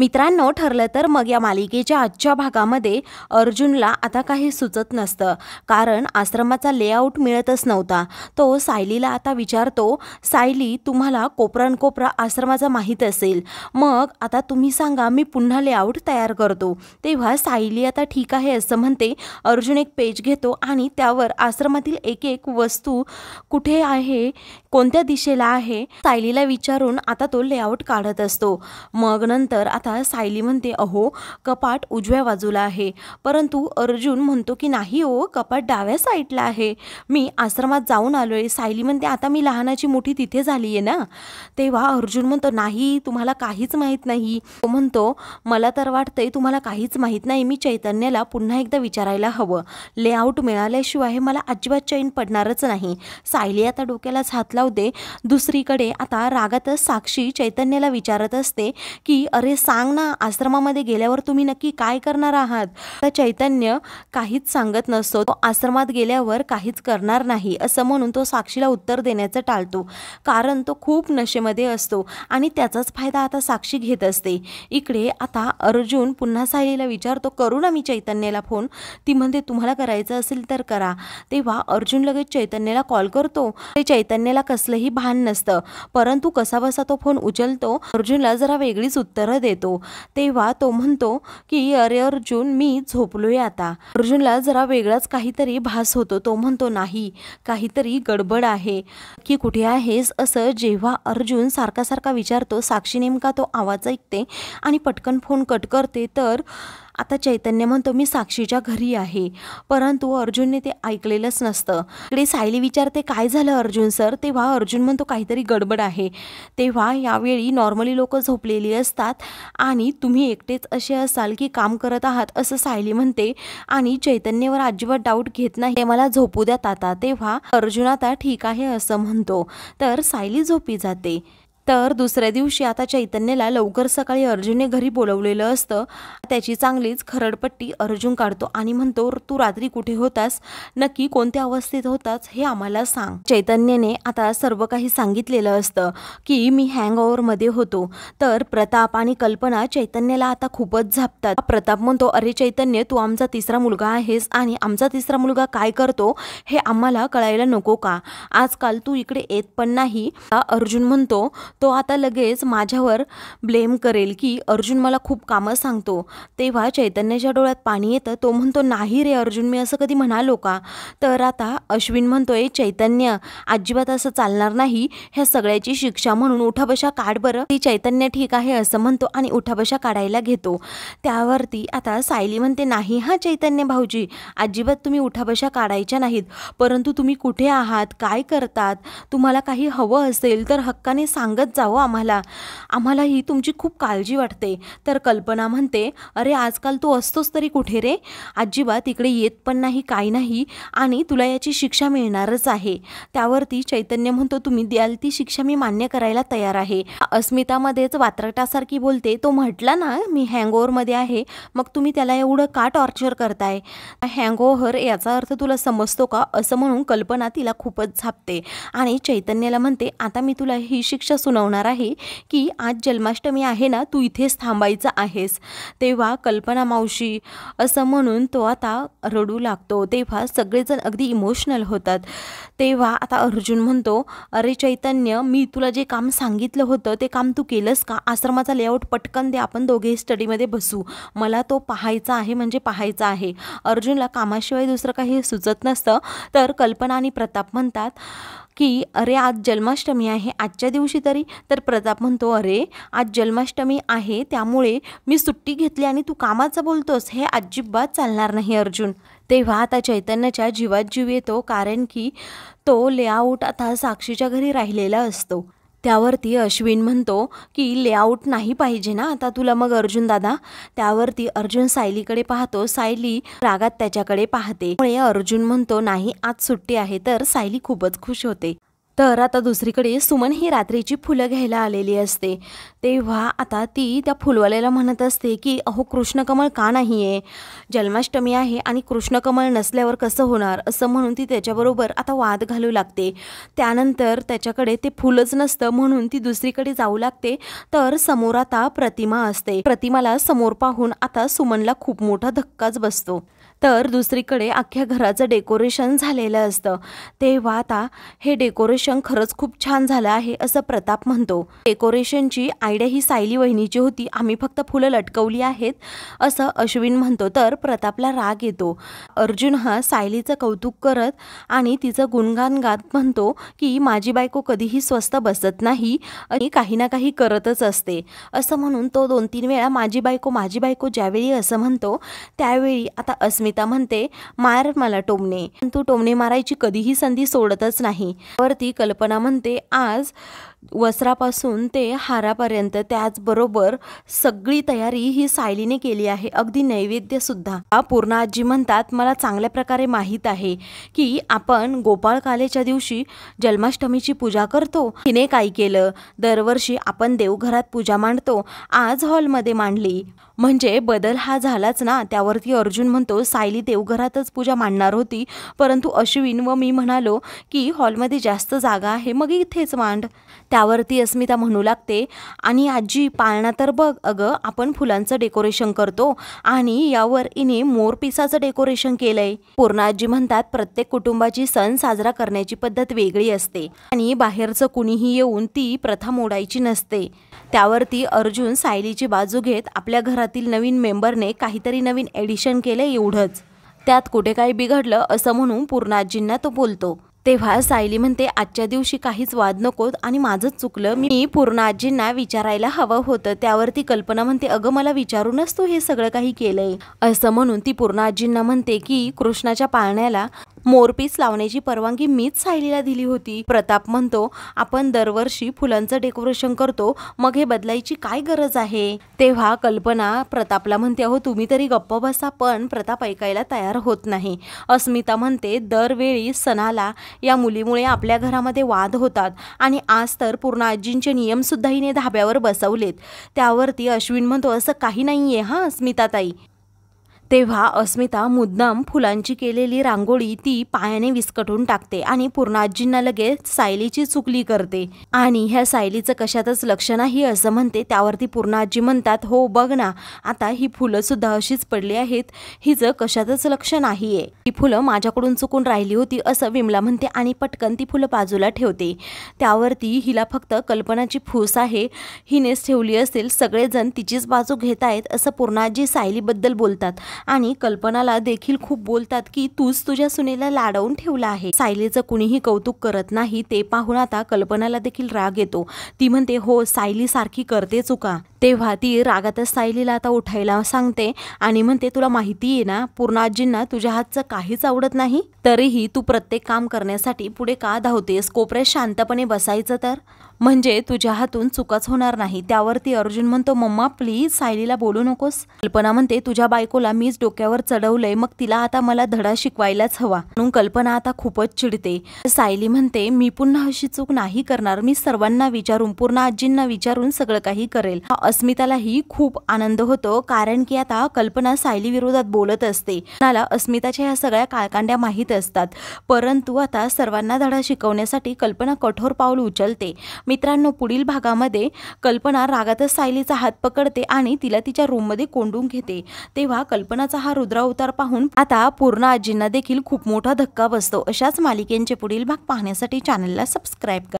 मित्रांनो ठरलं तर मग या मालिकेच्या आजच्या भागामध्ये अर्जुनला आता काही सुचत नसतं कारण आश्रमाचा लेआउट मिळतच नव्हता तो सायलीला आता विचारतो सायली तुम्हाला कोपरान कोपरा आश्रमाचा माहीत असेल मग आता तुम्ही सांगा मी पुन्हा लेआउट तयार करतो तेव्हा सायली आता ठीक आहे असं म्हणते अर्जुन एक पेज घेतो आणि त्यावर आश्रमातील एक एक वस्तू कुठे आहे कोणत्या दिशेला आहे सायलीला विचारून आता तो लेआउट काढत असतो मग नंतर आता सायली म्हणते अहो कपाट उजव्या बाजूला आहे परंतु अर्जुन म्हणतो की नाही ओ हो, कपाट डाव्या साईडला आहे मी आश्रमात जाऊन आलो आहे सायली म्हणते आता मी लहानाची मोठी तिथे झाली आहे ना तेव्हा अर्जुन म्हणतो नाही तुम्हाला काहीच माहीत नाही तो म्हणतो मला तर वाटतंय तुम्हाला काहीच माहीत नाही मी चैतन्याला पुन्हा एकदा विचारायला हवं लेआउट मिळाल्याशिवाय मला अजिबात चैन पडणारच नाही सायली आता डोक्यालाच हात लावते दुसरीकडे आता रागातच साक्षी चैतन्याला विचारत असते की अरे सा सांग ना आश्रमामध्ये गेल्यावर तुम्ही नक्की काय करणार आहात तर चैतन्य काहीच सांगत नसतो तो आश्रमात गेल्यावर काहीच करणार नाही असं म्हणून तो साक्षीला उत्तर देण्याचं टाळतो कारण तो खूप नशेमध्ये असतो आणि त्याचाच फायदा आता साक्षी घेत असते इकडे आता अर्जुन पुन्हा साहिलीला विचारतो करू ना मी चैतन्याला फोन ती म्हणते तुम्हाला करायचं असेल तर करा तेव्हा अर्जुन लगेच चैतन्याला कॉल करतो ते चैतन्याला कसलंही भान नसतं परंतु कसाबसा तो फोन उचलतो अर्जुनला जरा वेगळीच उत्तरं देतो येतो तेव्हा तो म्हणतो की अरे अर्जुन मी झोपलोय आता अर्जुनला जरा वेगळाच काहीतरी भास होतो तो म्हणतो नाही काहीतरी गडबड आहे की कुठे आहेस असं जेव्हा अर्जुन सारखा सारखा विचारतो साक्षी नेमका तो आवाज ऐकते आणि पटकन फोन कट करते तर आता चैतन्य म्हणतो मी साक्षीच्या घरी आहे परंतु अर्जुनने ते ऐकलेलंच नसतं इकडे सायली विचारते काय झालं अर्जुन सर तेव्हा अर्जुन म्हणतो काहीतरी गडबड आहे तेव्हा यावेळी नॉर्मली लोक झोपलेली असतात आणि तुम्ही एकटेच असे असाल की काम करत आहात असं सायली म्हणते आणि चैतन्यवर अजिबात डाऊट घेत नाही मला झोपू द्या ताता तेव्हा अर्जुन आता ठीक आहे असं म्हणतो तर सायली झोपी जाते तर दुसऱ्या दिवशी आता चैतन्यला लवकर सकाळी अर्जुनने घरी बोलवलेलं असतं त्याची चांगलीच खरडपट्टी अर्जुन काढतो आणि म्हणतो तू रात्री कुठे होतास नक्की कोणत्या अवस्थेत होतास हे आम्हाला सांग चैतन्यने आता सर्व काही सांगितलेलं असतं की मी हँग मध्ये होतो तर प्रताप आणि कल्पना चैतन्यला आता खूपच झापतात प्रताप म्हणतो अरे चैतन्य तू आमचा तिसरा मुलगा आहेस आणि आमचा तिसरा मुलगा काय करतो हे आम्हाला कळायला नको का आजकाल तू इकडे येत पण नाही अर्जुन म्हणतो तो आता लगेच माझ्यावर ब्लेम करेल की अर्जुन मला खूप कामं सांगतो तेव्हा चैतन्याच्या डोळ्यात पाणी येतं तो म्हणतो नाही रे अर्जुन मी असं कधी म्हणालो का तर आता अश्विन म्हणतोय चैतन्य अजिबात असं चालणार नाही ह्या सगळ्याची शिक्षा म्हणून उठाबशा काढ बरं ती चैतन्य ठीक आहे असं म्हणतो आणि उठाबशा काढायला घेतो त्यावरती आता सायली म्हणते नाही हा चैतन्य भाऊजी अजिबात तुम्ही उठाबशा काढायच्या नाहीत परंतु तुम्ही कुठे आहात काय करतात तुम्हाला काही हवं असेल तर हक्काने सांगत परत जावं आम्हाला आम्हाला ही तुमची खूप काळजी वाटते तर कल्पना म्हणते अरे आजकाल तू असतोच तरी कुठे रे अजिबात तिकडे येत पण नाही काही नाही आणि तुला याची शिक्षा मिळणारच आहे त्यावरती चैतन्य म्हणतो तुम्ही द्याल ती शिक्षा मी मान्य करायला तयार आहे अस्मितामध्येच वात्रटासारखी बोलते तो म्हटला ना मी हँगओवरमध्ये आहे मग तुम्ही त्याला एवढं का टॉर्चर करताय हँगओव्हर याचा अर्थ तुला समजतो का असं म्हणून कल्पना तिला खूपच झापते आणि चैतन्याला म्हणते आता मी तुला ही शिक्षा सुन सुनावणार आहे की आज जन्माष्टमी आहे ना तू इथेच थांबायचं आहेस तेव्हा कल्पना मावशी असं म्हणून तो आता रडू लागतो तेव्हा सगळेजण अगदी इमोशनल होतात तेव्हा आता अर्जुन म्हणतो अरे चैतन्य मी तुला जे काम सांगितलं होतं ते काम तू केलंस का आश्रमाचा लेआउट पटकन दे आपण दोघे स्टडीमध्ये बसू मला तो पाहायचा आहे म्हणजे पाहायचा आहे अर्जुनला कामाशिवाय दुसरं काही सुचत नसतं तर कल्पना आणि प्रताप म्हणतात की अरे आज जन्माष्टमी आहे आजच्या दिवशी तरी तर प्रताप म्हणतो अरे आज जन्माष्टमी आहे त्यामुळे मी सुट्टी घेतली आणि तू कामाचं बोलतोस हे अजिबात चालणार नाही अर्जुन तेव्हा आता चैतन्याच्या जीवात जीव येतो कारण की तो लेआउट आता साक्षीच्या घरी राहिलेला असतो त्यावरती अश्विन म्हणतो की लेआउट नाही पाहिजे ना आता तुला मग अर्जुन दादा त्यावरती अर्जुन सायलीकडे पाहतो सायली रागात त्याच्याकडे पाहते अर्जुन म्हणतो नाही आज सुट्टी आहे तर सायली खूपच खुश होते तर आता दुसरीकडे सुमन ही रात्रीची फुलं घ्यायला आलेली असते तेव्हा आता ती त्या फुलवाल्याला म्हणत असते की अहो कृष्णकमळ का नाही आहे जन्माष्टमी आहे आणि कृष्णकमळ नसल्यावर कसं होणार असं म्हणून ती त्याच्याबरोबर आता वाद घालू लागते त्यानंतर त्याच्याकडे ते फुलंच नसतं म्हणून ती दुसरीकडे जाऊ लागते तर समोर आता प्रतिमा असते प्रतिमाला समोर पाहून आता सुमनला खूप मोठा धक्काच बसतो तर दुसरीकडे अख्ख्या घराचं डेकोरेशन झालेलं असतं तेव्हा आता हे डेकोरेशन डेकोरेशन खरंच खूप छान झालं आहे असं प्रताप म्हणतो डेकोरेशनची आयडिया ही सायली वहिनीची होती आम्ही फक्त फुलं लटकवली आहेत असं अश्विन म्हणतो तर प्रतापला राग येतो अर्जुन हा सायलीचं कौतुक करत आणि तिचं गुणगान गात म्हणतो की माझी बायको कधीही स्वस्त बसत नाही आणि काही ना काही करतच असते असं म्हणून तो दोन तीन वेळा माझी बायको माझी बायको ज्यावेळी असं म्हणतो त्यावेळी आता अस्मिता म्हणते मार मला टोमणे तू टोमणे मारायची कधीही संधी सोडतच नाही वरती कल्पना म्हणते आज वस्त्रापासून ते हारापर्यंत त्याचबरोबर सगळी तयारी ही सायलीने केली आहे अगदी नैवेद्यसुद्धा पूर्ण आजी म्हणतात मला चांगल्या प्रकारे माहीत आहे की आपण गोपाळ कालेच्या दिवशी जन्माष्टमीची पूजा करतो तिने काय केलं दरवर्षी आपण देवघरात पूजा मांडतो आज हॉलमध्ये मांडली म्हणजे बदल हा झालाच ना त्यावरती अर्जुन म्हणतो सायली देवघरातच पूजा मांडणार होती परंतु अश्विन व मी म्हणालो की हॉलमध्ये जास्त जागा आहे मग इथेच मांड त्यावरती अस्मिता म्हणू लागते आणि आजी पाळणा तर बघ अगं आपण फुलांचं डेकोरेशन करतो आणि यावर इने मोर पिसाचं डेकोरेशन केलंय पूर्ण आजी म्हणतात प्रत्येक कुटुंबाची सण साजरा करण्याची पद्धत वेगळी असते आणि बाहेरचं कुणीही येऊन ती प्रथा मोडायची नसते त्यावरती अर्जुन सायलीची बाजू घेत आपल्या घरातील नवीन मेंबरने काहीतरी नवीन एडिशन केलंय एवढंच त्यात कुठे काही बिघडलं असं म्हणून पूर्णाजींना तो बोलतो तेव्हा सायली म्हणते आजच्या दिवशी काहीच वाद नकोत आणि माझंच चुकलं मी पूर्ण आजींना विचारायला हवं होतं त्यावरती कल्पना म्हणते अगं मला विचारूनच तू हे सगळं काही केलंय असं म्हणून ती पूर्ण आजींना म्हणते की कृष्णाच्या पाळण्याला मोरपीस लावण्याची परवानगी मीच सायलीला दिली होती प्रताप म्हणतो आपण दरवर्षी फुलांचं डेकोरेशन करतो मग हे बदलायची काय गरज आहे तेव्हा कल्पना प्रतापला म्हणते अहो तुम्ही तरी गप्प बसा पण प्रताप ऐकायला तयार होत नाही अस्मिता म्हणते दरवेळी सणाला या मुलीमुळे आपल्या घरामध्ये वाद होतात आणि आज तर पूर्ण आजींचे सुद्धा हिने धाब्यावर बसवलेत त्यावरती अश्विन म्हणतो असं काही नाहीये हा हां अस्मिताताई तेव्हा अस्मिता मुद्दाम फुलांची केलेली रांगोळी ती पायाने विस्कटून टाकते आणि पूर्णाजींना लगेच सायलीची चुकली करते आणि ह्या सायलीचं कशातच लक्ष नाही असं म्हणते त्यावरती पूर्णाजी म्हणतात हो बघ ना आता ही फुलं सुद्धा अशीच पडली आहेत हिचं कशातच लक्ष नाहीये ही फुलं माझ्याकडून चुकून राहिली होती असं विमला म्हणते आणि पटकन ती फुलं बाजूला ठेवते त्यावरती हिला फक्त कल्पनाची फूस आहे हिनेच ठेवली असेल सगळेजण तिचीच बाजू घेत आहेत असं पूर्णाजी सायलीबद्दल बोलतात आणि कल्पनाला देखील खूप बोलतात की तूच तुझ्या सुनेला लाडवून ठेवला आहे सायलीचं कुणीही कौतुक करत नाही ते पाहून आता कल्पनाला देखील राग येतो ती म्हणते हो सायली सारखी करते चुका तेव्हा ती रागातच सायलीला आता उठायला सांगते आणि म्हणते तुला माहिती आहे ना पूर्ण आजींना तुझ्या हातचं काहीच आवडत नाही तरीही तू प्रत्येक काम करण्यासाठी पुढे का धावतेस कोपऱ्यात शांतपणे बसायचं तर म्हणजे तुझ्या हातून चुकाच होणार नाही त्यावरती अर्जुन म्हणतो मम्मा प्लीज सायलीला बोलू नकोस कल्पना म्हणते तुझ्या बायकोला मीच डोक्यावर चढवलंय मग तिला आता मला धडा शिकवायलाच हवा म्हणून कल्पना आता खूपच चिडते सायली म्हणते मी पुन्हा अशी चूक नाही करणार मी सर्वांना विचारून पूर्ण आजींना विचारून सगळं काही करेल अस्मितालाही खूप आनंद होतो कारण की आता कल्पना सायलीविरोधात बोलत असते मला अस्मिताच्या ह्या सगळ्या काळकांड्या माहीत असतात परंतु आता सर्वांना धडा शिकवण्यासाठी कल्पना कठोर पाऊल उचलते मित्रांनो पुढील भागामध्ये कल्पना रागातच सायलीचा हात पकडते आणि तिला तिच्या रूममध्ये कोंडून घेते तेव्हा कल्पनाचा हा रुद्रावतार पाहून आता पूर्ण आजींना देखील खूप मोठा धक्का बसतो अशाच मालिकेंचे पुढील भाग पाहण्यासाठी चॅनलला सबस्क्राईब करा